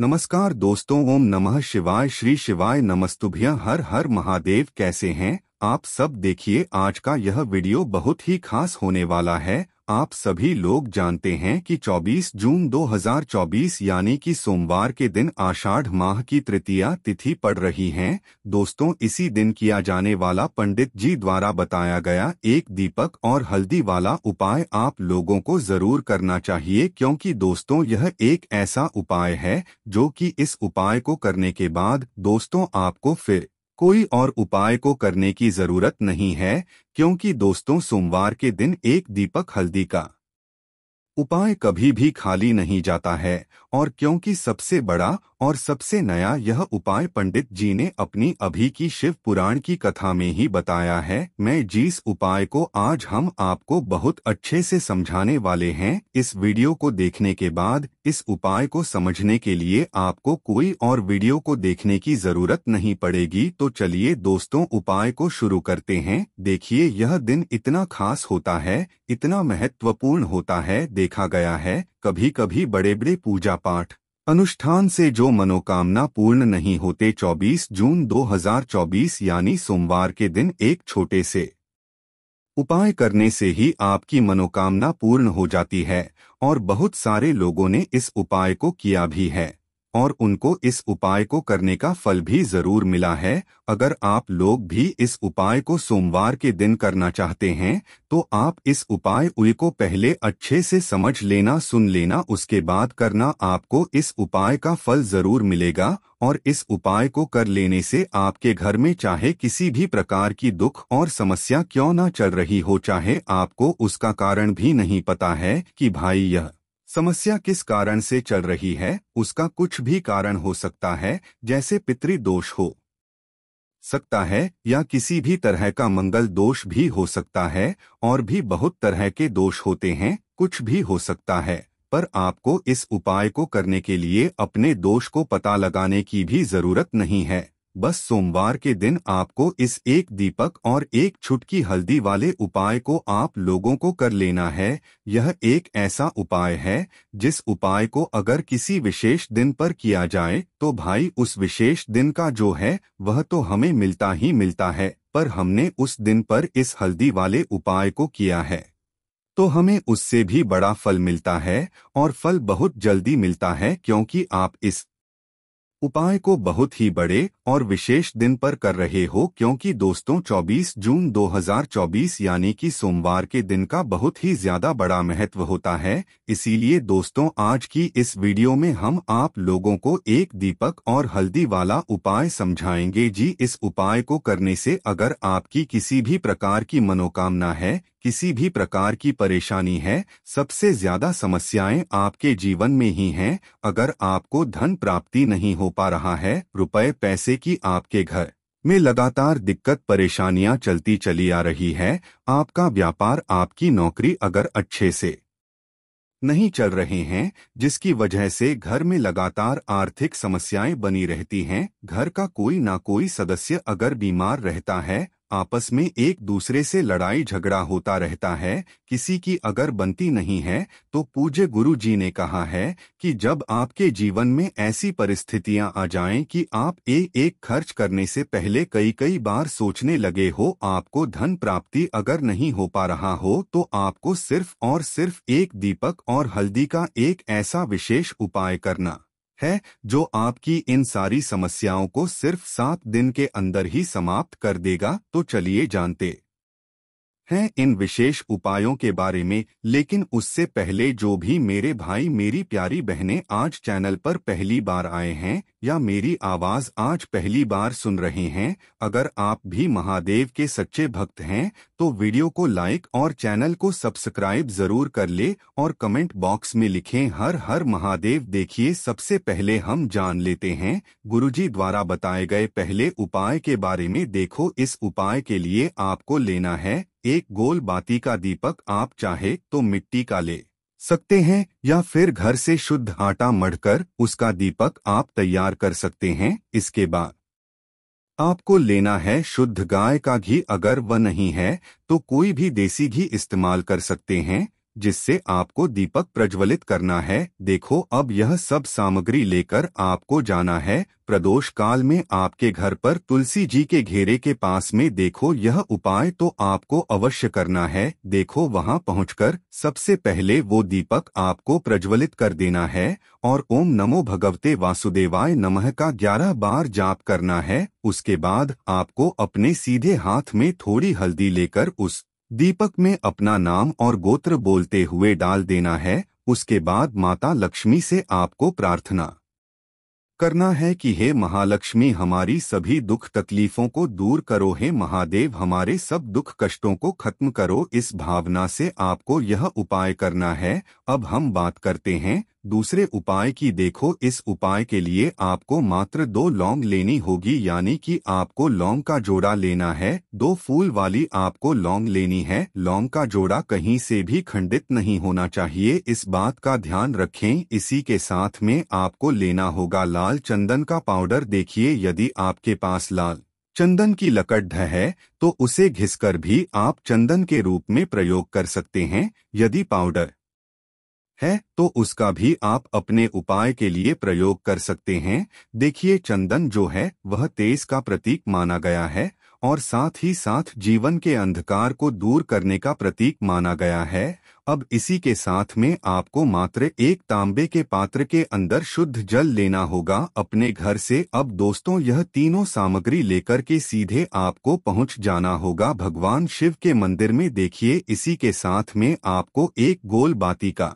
नमस्कार दोस्तों ओम नमः शिवाय श्री शिवाय नमस्तुभ्य हर हर महादेव कैसे हैं आप सब देखिए आज का यह वीडियो बहुत ही खास होने वाला है आप सभी लोग जानते हैं कि 24 जून 2024 यानी कि सोमवार के दिन आषाढ़ माह की तृतीया तिथि पड़ रही है दोस्तों इसी दिन किया जाने वाला पंडित जी द्वारा बताया गया एक दीपक और हल्दी वाला उपाय आप लोगों को जरूर करना चाहिए क्योंकि दोस्तों यह एक ऐसा उपाय है जो कि इस उपाय को करने के बाद दोस्तों आपको फिर कोई और उपाय को करने की जरूरत नहीं है क्योंकि दोस्तों सोमवार के दिन एक दीपक हल्दी का उपाय कभी भी खाली नहीं जाता है और क्योंकि सबसे बड़ा और सबसे नया यह उपाय पंडित जी ने अपनी अभी की शिव पुराण की कथा में ही बताया है मैं जिस उपाय को आज हम आपको बहुत अच्छे से समझाने वाले हैं इस वीडियो को देखने के बाद इस उपाय को समझने के लिए आपको कोई और वीडियो को देखने की जरूरत नहीं पड़ेगी तो चलिए दोस्तों उपाय को शुरू करते हैं देखिए यह दिन इतना खास होता है इतना महत्वपूर्ण होता है देखा गया है कभी कभी बड़े बड़े पूजा पाठ अनुष्ठान से जो मनोकामना पूर्ण नहीं होते 24 जून 2024 यानी सोमवार के दिन एक छोटे से उपाय करने से ही आपकी मनोकामना पूर्ण हो जाती है और बहुत सारे लोगों ने इस उपाय को किया भी है और उनको इस उपाय को करने का फल भी जरूर मिला है अगर आप लोग भी इस उपाय को सोमवार के दिन करना चाहते हैं तो आप इस उपाय उय को पहले अच्छे से समझ लेना सुन लेना उसके बाद करना आपको इस उपाय का फल जरूर मिलेगा और इस उपाय को कर लेने से आपके घर में चाहे किसी भी प्रकार की दुख और समस्या क्यों ना चल रही हो चाहे आपको उसका कारण भी नहीं पता है कि भाई यह समस्या किस कारण से चल रही है उसका कुछ भी कारण हो सकता है जैसे पितृदोष हो सकता है या किसी भी तरह का मंगल दोष भी हो सकता है और भी बहुत तरह के दोष होते हैं कुछ भी हो सकता है पर आपको इस उपाय को करने के लिए अपने दोष को पता लगाने की भी जरूरत नहीं है बस सोमवार के दिन आपको इस एक दीपक और एक छुटकी हल्दी वाले उपाय को आप लोगों को कर लेना है यह एक ऐसा उपाय है जिस उपाय को अगर किसी विशेष दिन पर किया जाए तो भाई उस विशेष दिन का जो है वह तो हमें मिलता ही मिलता है पर हमने उस दिन पर इस हल्दी वाले उपाय को किया है तो हमें उससे भी बड़ा फल मिलता है और फल बहुत जल्दी मिलता है क्योंकि आप इस उपाय को बहुत ही बड़े और विशेष दिन पर कर रहे हो क्योंकि दोस्तों 24 जून 2024 यानी कि सोमवार के दिन का बहुत ही ज्यादा बड़ा महत्व होता है इसीलिए दोस्तों आज की इस वीडियो में हम आप लोगों को एक दीपक और हल्दी वाला उपाय समझाएंगे जी इस उपाय को करने से अगर आपकी किसी भी प्रकार की मनोकामना है किसी भी प्रकार की परेशानी है सबसे ज्यादा समस्याएं आपके जीवन में ही हैं अगर आपको धन प्राप्ति नहीं हो पा रहा है रुपए पैसे कि आपके घर में लगातार दिक्कत परेशानियां चलती चली आ रही है आपका व्यापार आपकी नौकरी अगर अच्छे से नहीं चल रहे हैं जिसकी वजह से घर में लगातार आर्थिक समस्याएं बनी रहती हैं घर का कोई ना कोई सदस्य अगर बीमार रहता है आपस में एक दूसरे से लड़ाई झगड़ा होता रहता है किसी की अगर बनती नहीं है तो पूज्य गुरु जी ने कहा है कि जब आपके जीवन में ऐसी परिस्थितियां आ जाएं कि आप एक एक खर्च करने से पहले कई कई बार सोचने लगे हो आपको धन प्राप्ति अगर नहीं हो पा रहा हो तो आपको सिर्फ और सिर्फ एक दीपक और हल्दी का एक ऐसा विशेष उपाय करना है जो आपकी इन सारी समस्याओं को सिर्फ सात दिन के अंदर ही समाप्त कर देगा तो चलिए जानते हैं इन विशेष उपायों के बारे में लेकिन उससे पहले जो भी मेरे भाई मेरी प्यारी बहनें आज चैनल पर पहली बार आए हैं या मेरी आवाज आज पहली बार सुन रहे हैं अगर आप भी महादेव के सच्चे भक्त हैं तो वीडियो को लाइक और चैनल को सब्सक्राइब जरूर कर ले और कमेंट बॉक्स में लिखें हर हर महादेव देखिए सबसे पहले हम जान लेते हैं गुरुजी द्वारा बताए गए पहले उपाय के बारे में देखो इस उपाय के लिए आपको लेना है एक गोल बाती का दीपक आप चाहे तो मिट्टी का ले सकते हैं या फिर घर से शुद्ध आटा मढ़कर उसका दीपक आप तैयार कर सकते हैं इसके बाद आपको लेना है शुद्ध गाय का घी अगर वह नहीं है तो कोई भी देसी घी इस्तेमाल कर सकते हैं जिससे आपको दीपक प्रज्वलित करना है देखो अब यह सब सामग्री लेकर आपको जाना है प्रदोष काल में आपके घर पर तुलसी जी के घेरे के पास में देखो यह उपाय तो आपको अवश्य करना है देखो वहां पहुंचकर सबसे पहले वो दीपक आपको प्रज्वलित कर देना है और ओम नमो भगवते वासुदेवाय नमः का ग्यारह बार जाप करना है उसके बाद आपको अपने सीधे हाथ में थोड़ी हल्दी लेकर उस दीपक में अपना नाम और गोत्र बोलते हुए डाल देना है उसके बाद माता लक्ष्मी से आपको प्रार्थना करना है कि हे महालक्ष्मी हमारी सभी दुख तकलीफों को दूर करो हे महादेव हमारे सब दुख कष्टों को खत्म करो इस भावना से आपको यह उपाय करना है अब हम बात करते हैं दूसरे उपाय की देखो इस उपाय के लिए आपको मात्र दो लौंग लेनी होगी यानी कि आपको लौंग का जोड़ा लेना है दो फूल वाली आपको लौंग लेनी है लौंग का जोड़ा कहीं से भी खंडित नहीं होना चाहिए इस बात का ध्यान रखें इसी के साथ में आपको लेना होगा लाल चंदन का पाउडर देखिए यदि आपके पास लाल चंदन की लकड़ है तो उसे घिसकर भी आप चंदन के रूप में प्रयोग कर सकते हैं यदि पाउडर है तो उसका भी आप अपने उपाय के लिए प्रयोग कर सकते हैं देखिए चंदन जो है वह तेज का प्रतीक माना गया है और साथ ही साथ जीवन के अंधकार को दूर करने का प्रतीक माना गया है अब इसी के साथ में आपको मात्र एक तांबे के पात्र के अंदर शुद्ध जल लेना होगा अपने घर से अब दोस्तों यह तीनों सामग्री लेकर के सीधे आपको पहुंच जाना होगा भगवान शिव के मंदिर में देखिए इसी के साथ में आपको एक गोल बाती का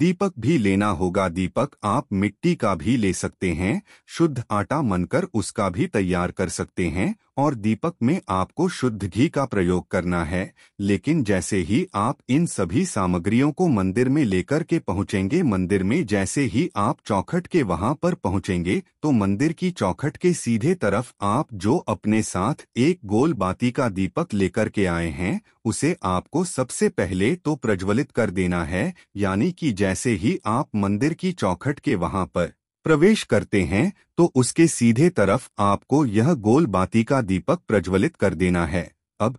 दीपक भी लेना होगा दीपक आप मिट्टी का भी ले सकते हैं शुद्ध आटा मनकर उसका भी तैयार कर सकते हैं और दीपक में आपको शुद्ध घी का प्रयोग करना है लेकिन जैसे ही आप इन सभी सामग्रियों को मंदिर में लेकर के पहुंचेंगे मंदिर में जैसे ही आप चौखट के वहां पर पहुंचेंगे तो मंदिर की चौखट के सीधे तरफ आप जो अपने साथ एक गोल बाती का दीपक लेकर के आए हैं उसे आपको सबसे पहले तो प्रज्वलित कर देना है यानी कि जैसे ही आप मंदिर की चौखट के वहाँ पर प्रवेश करते हैं तो उसके सीधे तरफ आपको यह गोल बाती का दीपक प्रज्वलित कर देना है अब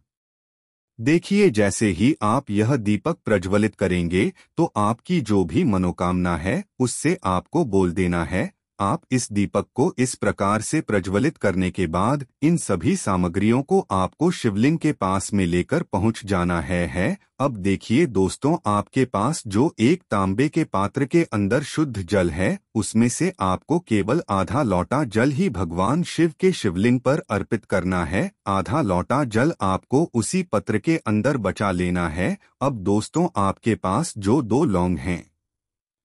देखिए जैसे ही आप यह दीपक प्रज्वलित करेंगे तो आपकी जो भी मनोकामना है उससे आपको बोल देना है आप इस दीपक को इस प्रकार से प्रज्वलित करने के बाद इन सभी सामग्रियों को आपको शिवलिंग के पास में लेकर पहुंच जाना है है अब देखिए दोस्तों आपके पास जो एक तांबे के पात्र के अंदर शुद्ध जल है उसमें से आपको केवल आधा लौटा जल ही भगवान शिव के शिवलिंग पर अर्पित करना है आधा लौटा जल आपको उसी पत्र के अंदर बचा लेना है अब दोस्तों आपके पास जो दो लौंग हैं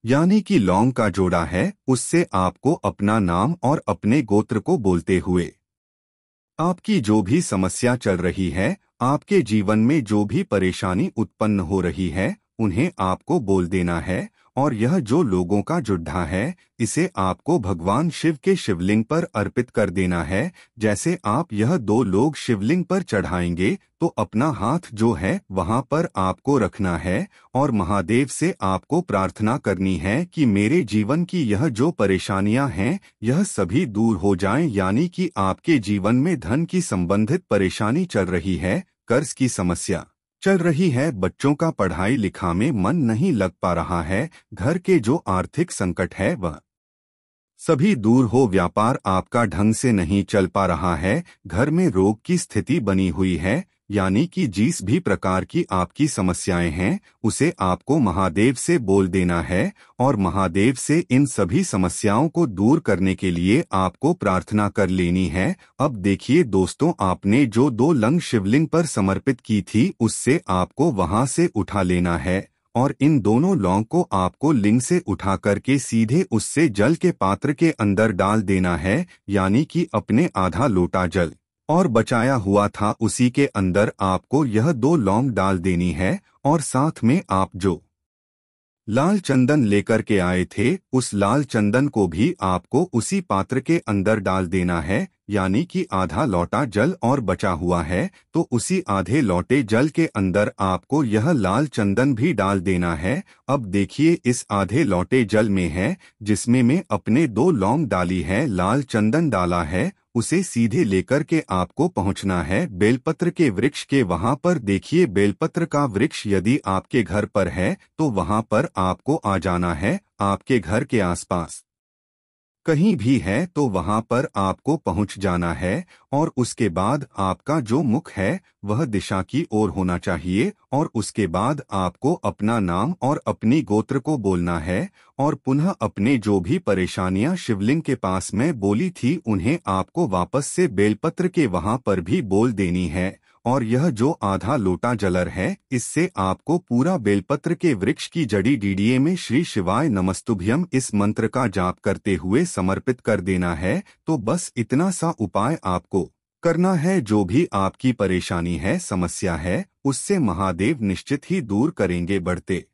यानी कि लौंग का जोड़ा है उससे आपको अपना नाम और अपने गोत्र को बोलते हुए आपकी जो भी समस्या चल रही है आपके जीवन में जो भी परेशानी उत्पन्न हो रही है उन्हें आपको बोल देना है और यह जो लोगों का जुड्ढा है इसे आपको भगवान शिव के शिवलिंग पर अर्पित कर देना है जैसे आप यह दो लोग शिवलिंग पर चढ़ाएंगे तो अपना हाथ जो है वहां पर आपको रखना है और महादेव से आपको प्रार्थना करनी है कि मेरे जीवन की यह जो परेशानियां हैं यह सभी दूर हो जाएं यानी कि आपके जीवन में धन की संबंधित परेशानी चल रही है कर्ज की समस्या चल रही है बच्चों का पढ़ाई लिखा में मन नहीं लग पा रहा है घर के जो आर्थिक संकट है वह सभी दूर हो व्यापार आपका ढंग से नहीं चल पा रहा है घर में रोग की स्थिति बनी हुई है यानी कि जिस भी प्रकार की आपकी समस्याएं हैं उसे आपको महादेव से बोल देना है और महादेव से इन सभी समस्याओं को दूर करने के लिए आपको प्रार्थना कर लेनी है अब देखिए दोस्तों आपने जो दो लंग शिवलिंग पर समर्पित की थी उससे आपको वहां से उठा लेना है और इन दोनों लौंग को आपको लिंग से उठा करके सीधे उससे जल के पात्र के अंदर डाल देना है यानी कि अपने आधा लोटा जल और बचाया हुआ था उसी के अंदर आपको यह दो लौंग डाल देनी है और साथ में आप जो लाल चंदन लेकर के आए थे उस लाल चंदन को भी आपको उसी पात्र के अंदर डाल देना है यानी कि आधा लौटा जल और बचा हुआ है तो उसी आधे लौटे जल के अंदर आपको यह लाल चंदन भी डाल देना है अब देखिए इस आधे लौटे जल में है जिसमें मैं अपने दो लौंग डाली है लाल चंदन डाला है उसे सीधे लेकर के आपको पहुंचना है बेलपत्र के वृक्ष के वहां पर देखिए बेलपत्र का वृक्ष यदि आपके घर पर है तो वहां पर आपको आ जाना है आपके घर के आसपास कहीं भी है तो वहां पर आपको पहुंच जाना है और उसके बाद आपका जो मुख है वह दिशा की ओर होना चाहिए और उसके बाद आपको अपना नाम और अपनी गोत्र को बोलना है और पुनः अपने जो भी परेशानियां शिवलिंग के पास में बोली थी उन्हें आपको वापस से बेलपत्र के वहां पर भी बोल देनी है और यह जो आधा लोटा जलर है इससे आपको पूरा बेलपत्र के वृक्ष की जड़ी डीडीए में श्री शिवाय नमस्तुभ्यम इस मंत्र का जाप करते हुए समर्पित कर देना है तो बस इतना सा उपाय आपको करना है जो भी आपकी परेशानी है समस्या है उससे महादेव निश्चित ही दूर करेंगे बढ़ते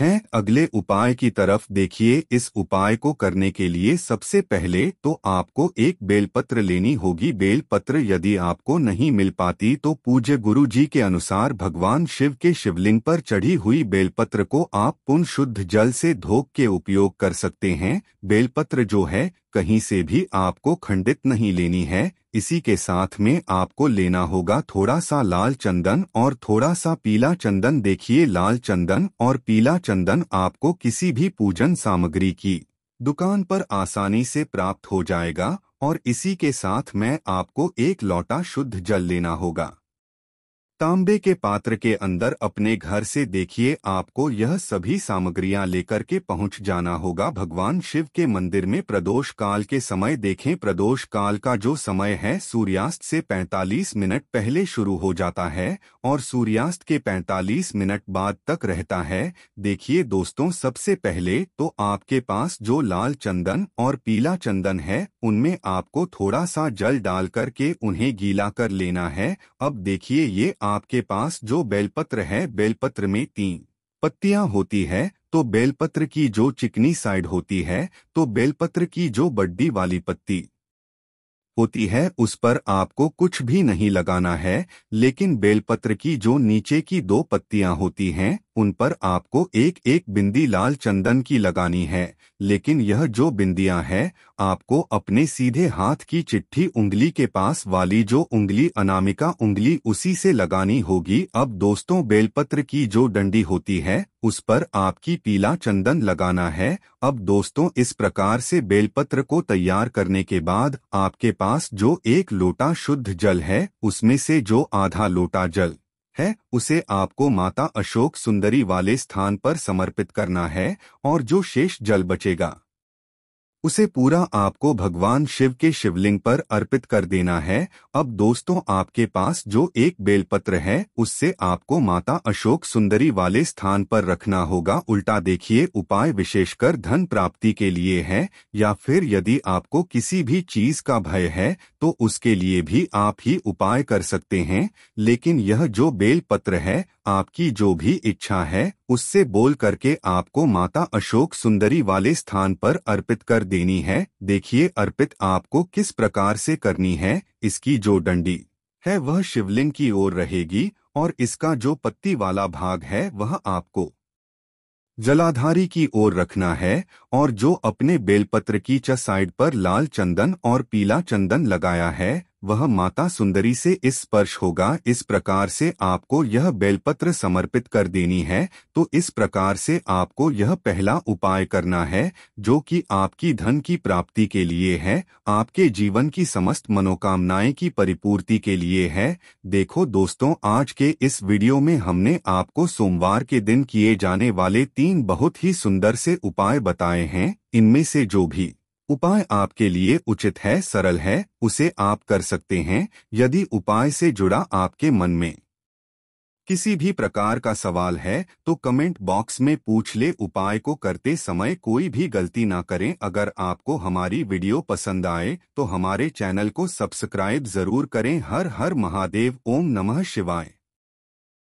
हैं अगले उपाय की तरफ देखिए इस उपाय को करने के लिए सबसे पहले तो आपको एक बेलपत्र लेनी होगी बेलपत्र यदि आपको नहीं मिल पाती तो पूज्य गुरु जी के अनुसार भगवान शिव के शिवलिंग पर चढ़ी हुई बेलपत्र को आप पुन शुद्ध जल से धोख के उपयोग कर सकते हैं बेलपत्र जो है कहीं से भी आपको खंडित नहीं लेनी है इसी के साथ में आपको लेना होगा थोड़ा सा लाल चंदन और थोड़ा सा पीला चंदन देखिए लाल चंदन और पीला चंदन आपको किसी भी पूजन सामग्री की दुकान पर आसानी से प्राप्त हो जाएगा और इसी के साथ मैं आपको एक लौटा शुद्ध जल लेना होगा तांबे के पात्र के अंदर अपने घर से देखिए आपको यह सभी सामग्रियां लेकर के पहुंच जाना होगा भगवान शिव के मंदिर में प्रदोष काल के समय देखें प्रदोष काल का जो समय है सूर्यास्त से 45 मिनट पहले शुरू हो जाता है और सूर्यास्त के 45 मिनट बाद तक रहता है देखिए दोस्तों सबसे पहले तो आपके पास जो लाल चंदन और पीला चंदन है उनमें आपको थोड़ा सा जल डाल करके उन्हें गीला कर लेना है अब देखिए ये आपके पास जो बेलपत्र है बेलपत्र में तीन पत्तियां होती है तो बेलपत्र की जो चिकनी साइड होती है तो बेलपत्र की जो बड्डी वाली पत्ती होती है उस पर आपको कुछ भी नहीं लगाना है लेकिन बेलपत्र की जो नीचे की दो पत्तियां होती हैं उन पर आपको एक एक बिंदी लाल चंदन की लगानी है लेकिन यह जो बिंदियां हैं आपको अपने सीधे हाथ की चिट्ठी उंगली के पास वाली जो उंगली अनामिका उंगली उसी से लगानी होगी अब दोस्तों बेलपत्र की जो डंडी होती है उस पर आपकी पीला चंदन लगाना है अब दोस्तों इस प्रकार से बेलपत्र को तैयार करने के बाद आपके पास जो एक लोटा शुद्ध जल है उसमें से जो आधा लोटा जल है उसे आपको माता अशोक सुंदरी वाले स्थान पर समर्पित करना है और जो शेष जल बचेगा उसे पूरा आपको भगवान शिव के शिवलिंग पर अर्पित कर देना है अब दोस्तों आपके पास जो एक बेलपत्र है उससे आपको माता अशोक सुंदरी वाले स्थान पर रखना होगा उल्टा देखिए उपाय विशेषकर धन प्राप्ति के लिए है या फिर यदि आपको किसी भी चीज का भय है तो उसके लिए भी आप ही उपाय कर सकते हैं लेकिन यह जो बेलपत्र है आपकी जो भी इच्छा है उससे बोल करके आपको माता अशोक सुंदरी वाले स्थान पर अर्पित कर देनी है देखिए अर्पित आपको किस प्रकार से करनी है इसकी जो डंडी है वह शिवलिंग की ओर रहेगी और इसका जो पत्ती वाला भाग है वह आपको जलाधारी की ओर रखना है और जो अपने बेलपत्र की च साइड पर लाल चंदन और पीला चंदन लगाया है वह माता सुंदरी से इस स्पर्श होगा इस प्रकार से आपको यह बेलपत्र समर्पित कर देनी है तो इस प्रकार से आपको यह पहला उपाय करना है जो कि आपकी धन की प्राप्ति के लिए है आपके जीवन की समस्त मनोकामनाएं की परिपूर्ति के लिए है देखो दोस्तों आज के इस वीडियो में हमने आपको सोमवार के दिन किए जाने वाले तीन बहुत ही सुंदर से उपाय बताए हैं इनमें से जो भी उपाय आपके लिए उचित है सरल है उसे आप कर सकते हैं यदि उपाय से जुड़ा आपके मन में किसी भी प्रकार का सवाल है तो कमेंट बॉक्स में पूछ ले उपाय को करते समय कोई भी गलती ना करें अगर आपको हमारी वीडियो पसंद आए तो हमारे चैनल को सब्सक्राइब जरूर करें हर हर महादेव ओम नमः शिवाय